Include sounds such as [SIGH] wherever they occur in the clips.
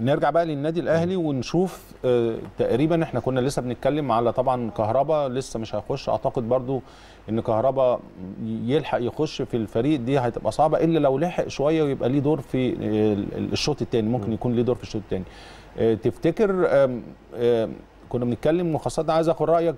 نرجع بقى للنادي الاهلي ونشوف آه، تقريبا احنا كنا لسه بنتكلم على طبعا كهربا لسه مش هيخش اعتقد برضو ان كهربا يلحق يخش في الفريق دي هتبقى صعبه الا لو لحق شويه ويبقى ليه دور في الشوط الثاني ممكن يكون ليه دور في الشوط الثاني آه، تفتكر كنا بنتكلم وخاصه عايز اخد رايك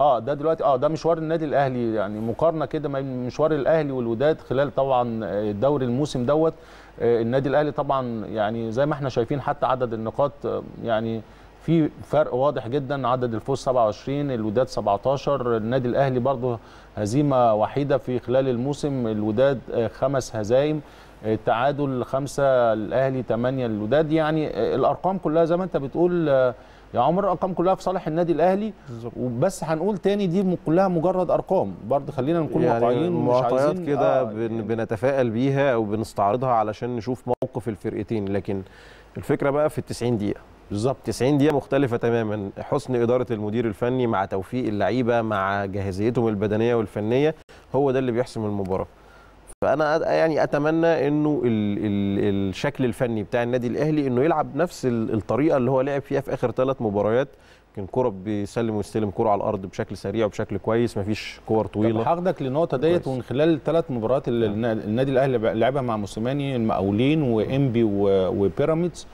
اه ده دلوقتي اه ده مشوار النادي الاهلي يعني مقارنه كده ما بين مشوار الاهلي والوداد خلال طبعا آه، الدوري الموسم دوت آه، النادي الاهلي طبعا يعني زي ما احنا شايفين حتى عدد النقاط آه، يعني في فرق واضح جدا عدد الفوز 27 الوداد 17 النادي الاهلي برضه هزيمه وحيده في خلال الموسم الوداد خمس هزايم التعادل خمسه الاهلي 8 الوداد يعني الارقام كلها زي ما انت بتقول يا يعني عمر الارقام كلها في صالح النادي الاهلي بالزبط. وبس هنقول تاني دي كلها مجرد ارقام برضه خلينا نكون يعني واقعيين مش عايزين كده آه بن يعني بنتفائل بيها او بنستعرضها علشان نشوف موقف الفرقتين لكن الفكره بقى في ال 90 دقيقه بالظبط 90 دقيقه مختلفه تماما حسن اداره المدير الفني مع توفيق اللعيبه مع جاهزيتهم البدنيه والفنيه هو ده اللي بيحسم المباراه فانا يعني اتمنى انه الـ الـ الشكل الفني بتاع النادي الاهلي انه يلعب نفس الطريقه اللي هو لعب فيها في اخر ثلاث مباريات كان كرة بيسلم ويستلم كرة على الارض بشكل سريع وبشكل كويس مفيش كور طويله هاخدك للنقطه ديت ومن خلال الثلاث مباريات اللي نعم. النادي الاهلي لعبها مع موسيماني المقاولين وانبي وبيراميدز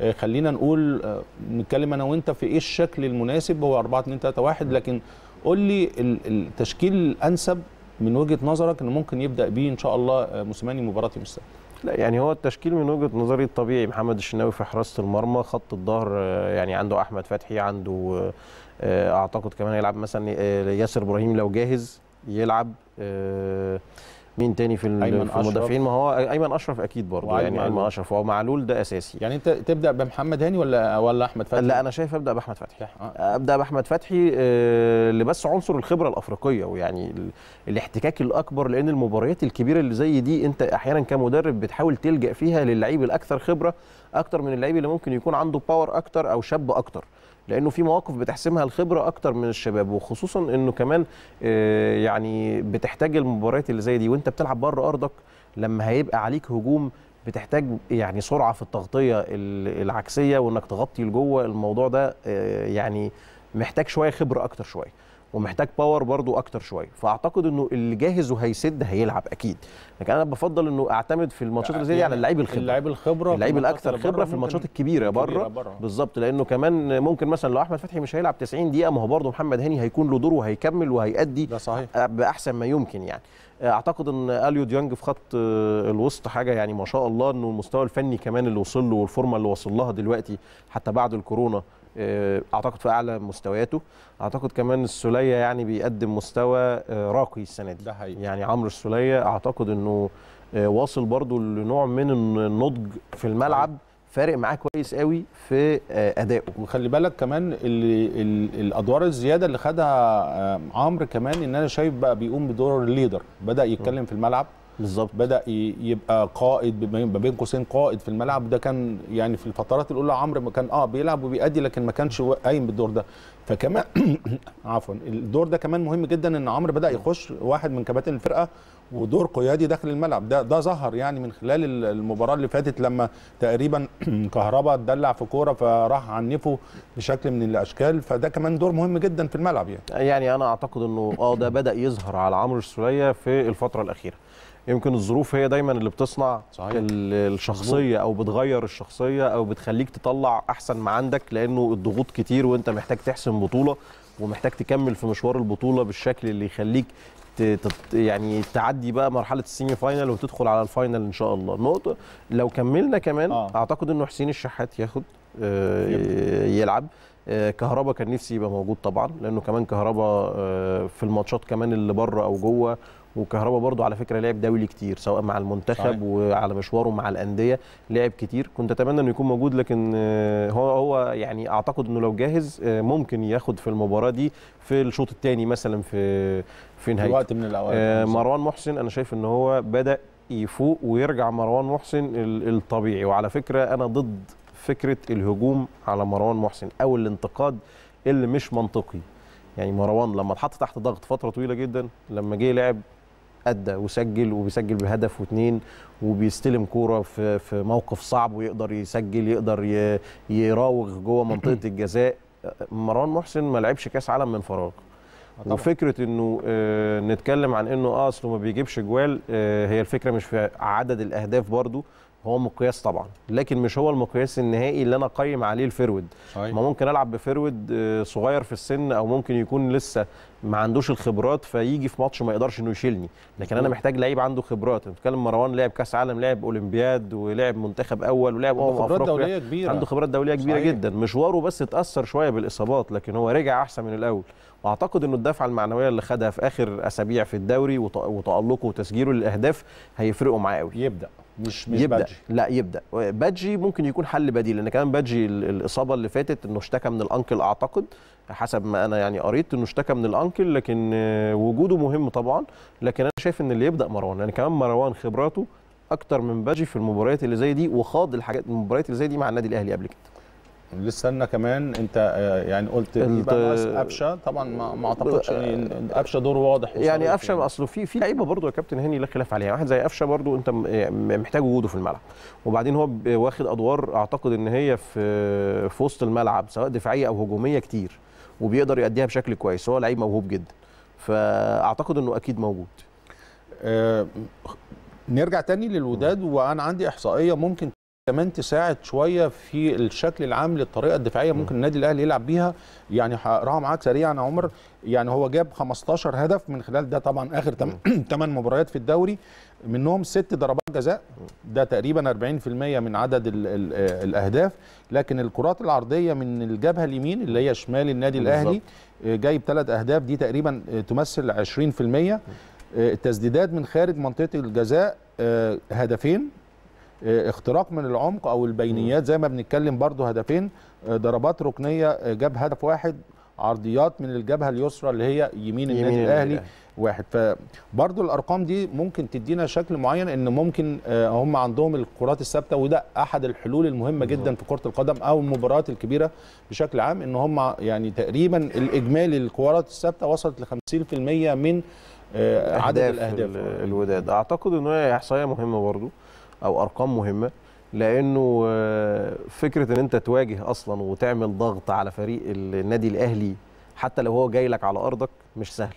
آه، خلينا نقول آه، نتكلم انا وانت في ايه الشكل المناسب هو 4 2 3 1 لكن قول لي التشكيل الانسب من وجهه نظرك انه ممكن يبدا بيه ان شاء الله آه، موسيماني مباراه يوم السبت؟ لا يعني هو التشكيل من وجهه نظري الطبيعي محمد الشناوي في حراسه المرمى خط الظهر آه، يعني عنده احمد فتحي عنده آه، اعتقد كمان يلعب مثلا ياسر ابراهيم لو جاهز يلعب مين تاني في, المدافعين ما هو ايمن اشرف اكيد برضه يعني ايمن اشرف هو معلول ده اساسي يعني انت تبدا بمحمد هاني ولا ولا احمد فتحي لا انا شايف ابدا باحمد فتحي آه. ابدا باحمد فتحي اللي آه، بس عنصر الخبره الافريقيه ويعني الاحتكاك الاكبر لان المباريات الكبيره اللي زي دي انت احيانا كمدرب بتحاول تلجا فيها للعيب الاكثر خبره اكتر من اللعيب اللي ممكن يكون عنده باور اكتر او شاب اكتر لانه في مواقف بتحسمها الخبره اكتر من الشباب وخصوصا انه كمان آه، يعني بتحتاج المباريات اللي زي دي وانت بتلعب بره ارضك لما هيبقى عليك هجوم بتحتاج يعني سرعه في التغطيه العكسيه وانك تغطي لجوه الموضوع ده آه، يعني محتاج شويه خبره اكتر شويه ومحتاج باور برضو اكتر شويه فاعتقد انه اللي جاهز وهيسد هيلعب اكيد لكن انا بفضل انه اعتمد في الماتشات اللي زي دي على اللعيب الخبره اللعيب الخبره اللعيب الاكثر خبره في الماتشات الكبيره بره, بره. بالظبط لانه كمان ممكن مثلا لو احمد فتحي مش هيلعب 90 دقيقه ما هو برضه محمد هاني هيكون له دور وهيكمل وهيأدي ده صحيح. باحسن ما يمكن يعني اعتقد ان اليو ديانج في خط آه، الوسط حاجه يعني ما شاء الله انه المستوى الفني كمان اللي وصل له والفورمه اللي وصل لها دلوقتي حتى بعد الكورونا آه، اعتقد في اعلى مستوياته اعتقد كمان السوليه يعني بيقدم مستوى آه، راقي السنه دي ده حقيقي. يعني عمرو السوليه اعتقد انه آه، واصل برضو لنوع من النضج في الملعب فارق معاه كويس قوي في ادائه وخلي بالك كمان اللي الادوار الزياده اللي خدها عمرو كمان ان انا شايف بقى بيقوم بدور الليدر بدا يتكلم في الملعب بالظبط بدا يبقى قائد ما بين قوسين قائد في الملعب ده كان يعني في الفترات الاولى عمرو كان اه بيلعب وبيأدي لكن ما كانش قايم بالدور ده فكمان [CLEARS THROAT] عفوا الدور ده كمان مهم جدا ان عمرو بدا يخش واحد من كباتن الفرقه ودور قيادي داخل الملعب ده ده ظهر يعني من خلال المباراه اللي فاتت لما تقريبا [CLEARS THROAT] كهربا اتدلع في كوره فراح عنفه بشكل من الاشكال فده كمان دور مهم جدا في الملعب يعني يعني انا اعتقد انه اه ده بدا يظهر على عمرو السوليه في الفتره الاخيره يمكن الظروف هي دايما اللي بتصنع صحيح. الشخصيه او بتغير الشخصيه او بتخليك تطلع احسن ما عندك لانه الضغوط كتير وانت محتاج تحسم البطوله ومحتاج تكمل في مشوار البطوله بالشكل اللي يخليك يعني تعدي بقى مرحله السيمي فاينل وتدخل على الفاينل ان شاء الله النقطه لو كملنا كمان آه. اعتقد انه حسين الشحات ياخد آه، يلعب آه، كهربا كان نفسي يبقى موجود طبعا لانه كمان كهربا آه، في الماتشات كمان اللي بره او جوه وكهربا برضو على فكره لعب دولي كتير سواء مع المنتخب صحيح. وعلى مشواره مع الانديه لعب كتير كنت اتمنى انه يكون موجود لكن آه، هو هو يعني اعتقد انه لو جاهز آه، ممكن ياخد في المباراه دي في الشوط الثاني مثلا في في نهايه وقت من الاوقات آه، مروان محسن انا شايف ان هو بدا يفوق ويرجع مروان محسن الطبيعي وعلى فكره انا ضد فكره الهجوم على مروان محسن او الانتقاد اللي مش منطقي يعني مروان لما اتحط تحت ضغط فتره طويله جدا لما جه لعب ادى وسجل وبيسجل بهدف واثنين وبيستلم كوره في في موقف صعب ويقدر يسجل يقدر يراوغ جوه منطقه [CLEARS THROAT] الجزاء مروان محسن ما لعبش كاس عالم من فراغ آه، طبعا. وفكره انه آه، نتكلم عن انه اه اصله ما بيجيبش جوال آه، هي الفكره مش في عدد الاهداف برضو هو مقياس طبعا لكن مش هو المقياس النهائي اللي انا اقيم عليه الفرود ما ممكن العب بفرود آه، صغير في السن او ممكن يكون لسه ما عندوش الخبرات فيجي في ماتش ما يقدرش انه يشيلني لكن انا محتاج لعيب عنده خبرات انت بتتكلم مروان لعب كاس عالم لعب اولمبياد ولعب منتخب اول ولعب عنده افريقيا دولية كبيرة. عنده خبرات دوليه كبيره صحيح. جدا مشواره بس اتاثر شويه بالاصابات لكن هو رجع احسن من الاول واعتقد انه الدفعه المعنويه اللي خدها في اخر اسابيع في الدوري وتالقه وتسجيله للاهداف هيفرقوا معاه قوي يبدا مش مش يبدأ. بادجي لا يبدا بادجي ممكن يكون حل بديل لان كمان بادجي الاصابه اللي فاتت انه اشتكى من الانكل اعتقد حسب ما انا يعني قريت انه اشتكى من الانكل لكن وجوده مهم طبعا لكن انا شايف ان اللي يبدا مروان لان يعني كمان مروان خبراته اكتر من بادجي في المباريات اللي زي دي وخاض الحاجات المباريات اللي زي دي مع النادي الاهلي قبل كده لسه لنا كمان انت آه، يعني قلت قفشه طبعا ما اعتقدش ان قفشه دور واضح يعني قفشه اصله في في لعيبه برضه يا كابتن هاني لا خلاف عليها واحد زي قفشه برضه انت يعني محتاج وجوده في الملعب وبعدين هو واخد ادوار اعتقد ان هي في في وسط الملعب سواء دفاعيه او هجوميه كتير وبيقدر يأديها بشكل كويس هو لعيب موهوب جدا فاعتقد انه اكيد موجود أه نرجع تاني للوداد وانا عندي احصائيه ممكن كمان تساعد شويه في الشكل العام للطريقه الدفاعيه ممكن النادي الاهلي يلعب بيها يعني هقراها معاك سريعا يا عمر يعني هو جاب 15 هدف من خلال ده طبعا اخر 8 [CLEARS THROAT] مباريات في الدوري منهم ست ضربات جزاء ده تقريبا 40% من عدد الـ الـ آه، الاهداف لكن الكرات العرضيه من الجبهه اليمين اللي هي شمال النادي الاهلي آه، جايب ثلاث اهداف دي تقريبا آه، تمثل 20% التسديدات من خارج منطقه الجزاء هدفين اختراق من العمق او البينيات زي ما بنتكلم برضو هدفين آه، ضربات ركنيه آه، جاب هدف واحد عرضيات من الجبهه اليسرى اللي هي يمين, يمين النادي الاهلي واحد فبرضو الارقام دي ممكن تدينا شكل معين ان ممكن آه، هم عندهم الكرات الثابته وده احد الحلول المهمه جدا في كره القدم او المباريات الكبيره بشكل عام ان هم يعني تقريبا الاجمالي الكرات الثابته وصلت ل 50% من عدد الاهداف الوداد اعتقد ان هي احصائيه مهمه برضو او ارقام مهمه لانه آه، فكره ان انت تواجه اصلا وتعمل ضغط على فريق النادي الاهلي حتى لو هو جاي لك على ارضك مش سهل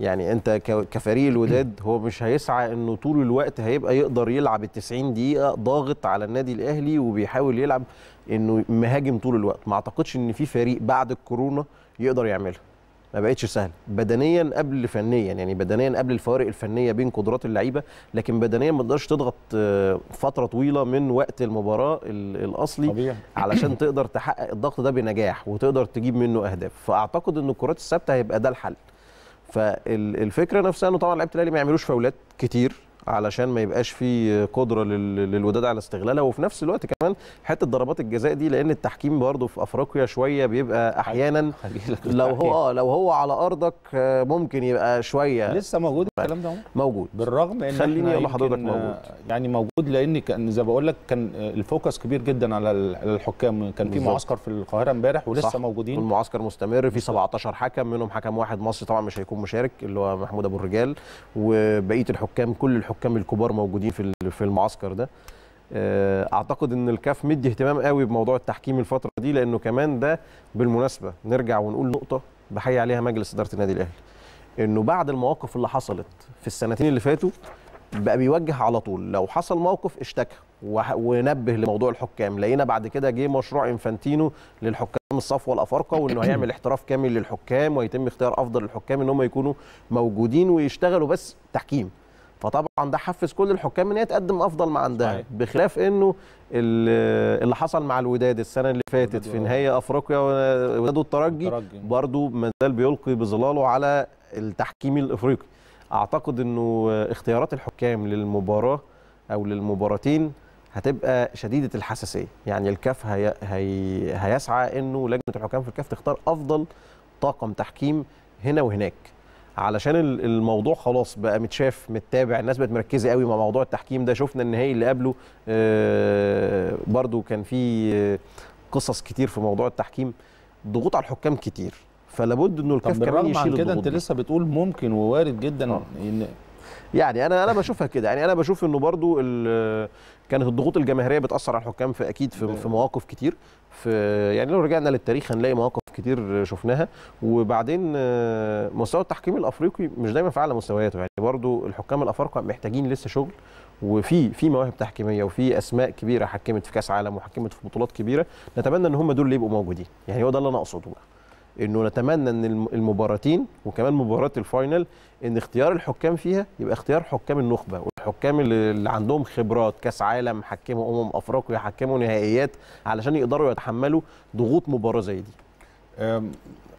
يعني انت كفريق الوداد هو مش هيسعى انه طول الوقت هيبقى يقدر يلعب ال 90 دقيقه ضاغط على النادي الاهلي وبيحاول يلعب انه مهاجم طول الوقت ما اعتقدش ان في فريق بعد الكورونا يقدر يعملها ما بقتش سهله بدنيا قبل فنيا يعني بدنيا قبل الفوارق الفنيه بين قدرات اللعيبه لكن بدنيا ما تقدرش تضغط آه، فتره طويله من وقت المباراه الاصلي طبيعي. [CLEARS THROAT] علشان تقدر تحقق الضغط ده بنجاح وتقدر تجيب منه اهداف فاعتقد ان الكرات الثابته هيبقى ده الحل فالفكره نفسها انه طبعا لعيبه الاهلي ما يعملوش فاولات كتير علشان ما يبقاش في قدره للوداد على استغلالها وفي نفس الوقت كمان حته ضربات الجزاء دي لان التحكيم برضه في افريقيا شويه بيبقى احيانا [LAUGHS] لو هو اه لو هو على ارضك آه، ممكن يبقى شويه لسه موجود الكلام ده موجود بالرغم ان خليني اقول لحضرتك موجود يعني موجود لان كان زي ما بقول لك كان الفوكس كبير جدا على الحكام كان في معسكر في القاهره امبارح ولسه صح. موجودين المعسكر مستمر في 17 حكم منهم حكم واحد مصري طبعا مش هيكون مشارك اللي هو محمود ابو الرجال وبقيه الحكام كل الحكام الحكام الكبار موجودين في في المعسكر ده آه، اعتقد ان الكاف مدي اهتمام قوي بموضوع التحكيم الفتره دي لانه كمان ده بالمناسبه نرجع ونقول نقطه بحيي عليها مجلس اداره النادي الاهلي انه بعد المواقف اللي حصلت في السنتين اللي فاتوا بقى بيوجه على طول لو حصل موقف اشتكى ونبه لموضوع الحكام لقينا بعد كده جه مشروع انفانتينو للحكام الصفوه الافارقه وانه هيعمل [CLEARS THROAT] احتراف كامل للحكام ويتم اختيار افضل الحكام ان هم يكونوا موجودين ويشتغلوا بس تحكيم فطبعا ده حفز كل الحكام ان هي تقدم افضل ما عندها صحيح. بخلاف انه اللي حصل مع الوداد السنه اللي فاتت في آه. نهائي افريقيا وداد الترجي برضه ما زال بيلقي بظلاله على التحكيم الافريقي اعتقد انه اختيارات الحكام للمباراه او للمباراتين هتبقى شديده الحساسيه يعني الكاف هي... هي... هيسعى انه لجنه الحكام في الكاف تختار افضل طاقم تحكيم هنا وهناك علشان الموضوع خلاص بقى متشاف متابع الناس بقت مركزه قوي مع موضوع التحكيم ده شفنا النهائي اللي قبله آه، برضو كان في آه، قصص كتير في موضوع التحكيم ضغوط على الحكام كتير فلابد انه الكاف كمان يشيل كده انت لسه بتقول ممكن ووارد جدا آه. ان يعني انا انا بشوفها كده يعني انا بشوف انه برضو كانت الضغوط الجماهيريه بتاثر على الحكام في اكيد في, في مواقف كتير في يعني لو رجعنا للتاريخ هنلاقي مواقف كتير شفناها وبعدين مستوى التحكيم الافريقي مش دايما في اعلى مستوياته يعني برضو الحكام الافارقه محتاجين لسه شغل وفي في مواهب تحكيميه وفي اسماء كبيره حكمت في كاس عالم وحكمت في بطولات كبيره نتمنى ان هم دول اللي يبقوا موجودين يعني هو ده اللي انا اقصده بقى انه نتمنى ان المباراتين وكمان مباراه الفاينل ان اختيار الحكام فيها يبقى اختيار حكام النخبه والحكام اللي عندهم خبرات كاس عالم حكموا امم افريقيا حكموا نهائيات علشان يقدروا يتحملوا ضغوط مباراه زي دي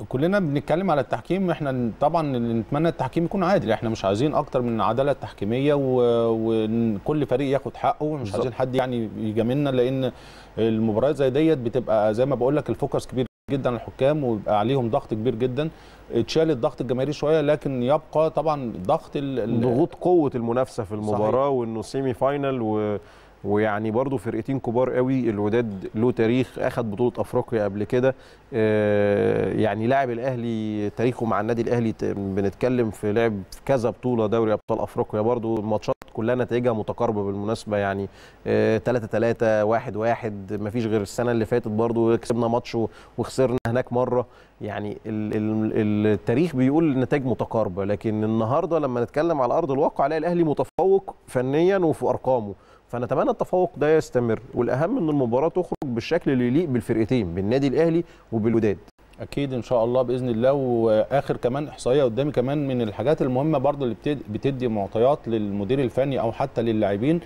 كلنا بنتكلم على التحكيم احنا طبعا نتمنى التحكيم يكون عادل احنا مش عايزين اكتر من عداله تحكيميه وكل فريق ياخد حقه مش عايزين حد يعني يجاملنا لان المباريات زي ديت بتبقى زي ما بقول لك الفوكس كبير جدا الحكام ويبقى عليهم ضغط كبير جدا اتشال الضغط الجماهيري شويه لكن يبقى طبعا ضغط ضغوط قوه المنافسه في المباراه صحيح. وانه سيمي فاينل و ويعني برضو فرقتين كبار قوي الوداد له تاريخ اخد بطوله افريقيا قبل كده آه، يعني لاعب الاهلي تاريخه مع النادي الاهلي بنتكلم في لعب في كذا بطوله دوري ابطال افريقيا برضو الماتشات كلها نتائجها متقاربه بالمناسبه يعني 3 3 1 1 مفيش غير السنه اللي فاتت برضو كسبنا ماتش وخسرنا هناك مره يعني التاريخ بيقول نتائج متقاربه لكن النهارده لما نتكلم على ارض الواقع الاهلي متفوق فنيا وفي ارقامه فنتمنى التفوق ده يستمر والاهم ان المباراه تخرج بالشكل اللي يليق بالفرقتين بالنادي الاهلي وبالوداد اكيد ان شاء الله باذن الله واخر كمان احصائيه قدامي كمان من الحاجات المهمه برضو اللي بتدي معطيات للمدير الفني او حتى للاعبين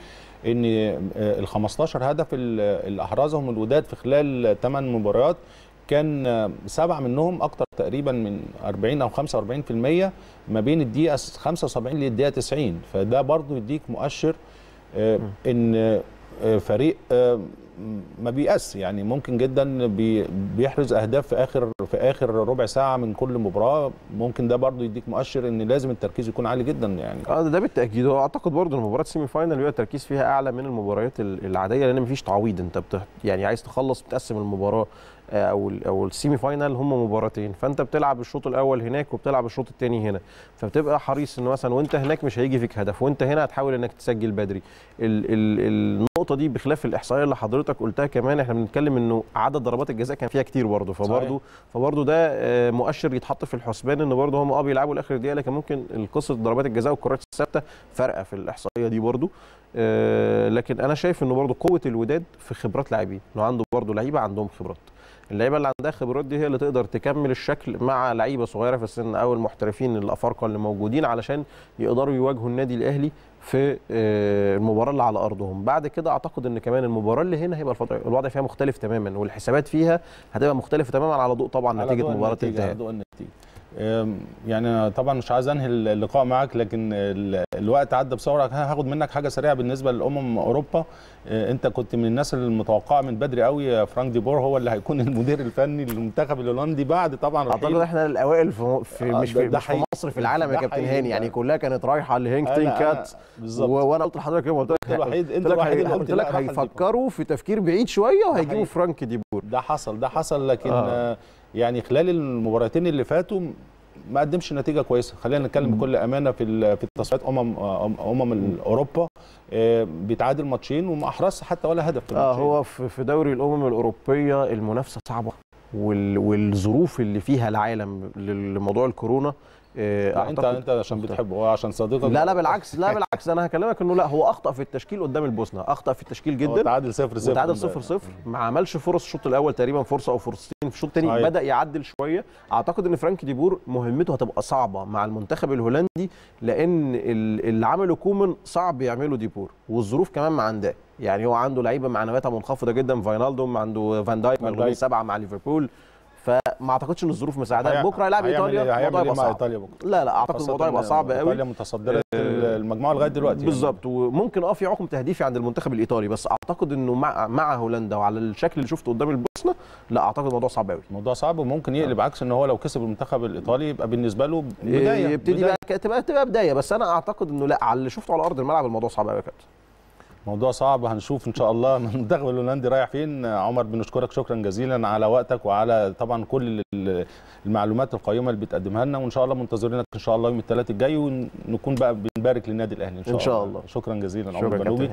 ان آه، ال 15 هدف اللي احرزهم الوداد في خلال 8 مباريات كان آه، سبعه منهم اكتر تقريبا من 40 او 45% ما بين الدقيقه 75 للدقيقه 90 فده برضو يديك مؤشر آه، ان آه، فريق آه، ما بيأس يعني ممكن جدا بيحرز اهداف في اخر في اخر ربع ساعه من كل مباراه ممكن ده برضو يديك مؤشر ان لازم التركيز يكون عالي جدا يعني اه ده بالتاكيد هو اعتقد برضو المباراه السيمي فاينال بيبقى التركيز فيها اعلى من المباريات العاديه لان مفيش تعويض انت بتح... يعني عايز تخلص بتقسم المباراه آه، او او السيمي فاينال هم مباراتين فانت بتلعب الشوط الاول هناك وبتلعب الشوط الثاني هنا فبتبقى حريص ان مثلا وانت هناك مش هيجي فيك هدف وانت هنا هتحاول انك تسجل بدري ال ال النقطه دي بخلاف الاحصائيه اللي حضرتك قلتها كمان احنا بنتكلم انه عدد ضربات الجزاء كان فيها كتير برضه فبرضه فبرضه ده آه، مؤشر يتحط في الحسبان ان برضه هم اه بيلعبوا لاخر دقيقه لكن ممكن قصه ضربات الجزاء والكرات الثابته فارقه في الاحصائيه دي برضه آه، لكن انا شايف انه برضه قوه الوداد في خبرات لاعبين انه عنده برضه لعيبه عندهم خبرات اللعيبه اللي عندها خبرات دي هي اللي تقدر تكمل الشكل مع لعيبه صغيره في السن او المحترفين الافارقه اللي موجودين علشان يقدروا يواجهوا النادي الاهلي في آه، المباراه اللي على ارضهم بعد كده اعتقد ان كمان المباراه اللي هنا هيبقى الوضع فيها مختلف تماما والحسابات فيها هتبقى مختلفه تماما على ضوء طبعا على نتيجه مباراه الذهاب يعني طبعا مش عايز انهي اللقاء معاك لكن الوقت عدى بسرعه هاخد منك حاجه سريعه بالنسبه للامم اوروبا أه، انت كنت من الناس المتوقعه من بدري قوي فرانك دي بور هو اللي هيكون [LAUGHS] المدير الفني للمنتخب الهولندي بعد طبعا اعتقد احنا الاوائل في, في آه، مش في, مش في مصر في العالم يا كابتن هاني يعني كلها كانت رايحه لهينك كات وانا قلت لحضرتك يوم قلت لك الوحيد انت الوحيد اللي قلت لك هيفكروا في تفكير بعيد شويه وهيجيبوا فرانك دي بور ده حصل ده حصل لكن آه. آه، يعني خلال المباراتين اللي فاتوا ما قدمش نتيجه كويسه خلينا نتكلم بكل امانه في في تصفيات امم امم اوروبا آه، بيتعادل ماتشين وما احرزش حتى ولا هدف في آه، الماتشين. اه هو في دوري الامم الاوروبيه المنافسه صعبه والظروف اللي فيها العالم لموضوع الكورونا آه، انت انت عشان بتحبه عشان صديقك لا لا بالعكس لا [LAUGHS] بالعكس انا هكلمك انه لا هو اخطا في التشكيل قدام البوسنه اخطا في التشكيل جدا تعادل 0 0 تعادل 0 0 ما عملش فرص الشوط الاول تقريبا فرصه او فرصتين في الشوط الثاني بدا يعدل شويه اعتقد ان فرانك ديبور مهمته هتبقى صعبه مع المنتخب الهولندي لان اللي عمله كومن صعب يعمله ديبور والظروف كمان ما عندها يعني هو عنده لعيبه معنوياتها منخفضه جدا فاينالدوم عنده فان دايك سبعه مع ليفربول فما اعتقدش ان الظروف مساعده بكره هيلاعب ايطاليا إيه؟ الموضوع هيبقى إيه صعب ايطاليا بكره لا لا اعتقد الموضوع هيبقى صعب قوي ايطاليا متصدره آه، المجموعه لغايه دلوقتي بالظبط يعني. وممكن اه في عقم تهديفي عند المنتخب الايطالي بس اعتقد انه مع مع هولندا وعلى الشكل اللي شفته قدام البوسنه لا اعتقد الموضوع صعب قوي الموضوع صعب وممكن يقلب آه. عكس ان هو لو كسب المنتخب الايطالي يبقى بالنسبه له آه، بدايه يبتدي بداية. بقى تبقى تبقى بدايه بس انا اعتقد انه لا على اللي شفته على ارض الملعب الموضوع صعب قوي يا كابتن موضوع صعب هنشوف ان شاء الله [LAUGHS] المنتخب الهولندي رايح فين عمر بنشكرك شكرا جزيلا على وقتك وعلى طبعا كل المعلومات القيمه اللي بتقدمها لنا وان شاء الله منتظرينك ان شاء الله يوم الثلاثاء الجاي ونكون بقى بنبارك للنادي الاهلي ان شاء, إن شاء الله. الله شكرا جزيلا عمر بنوبي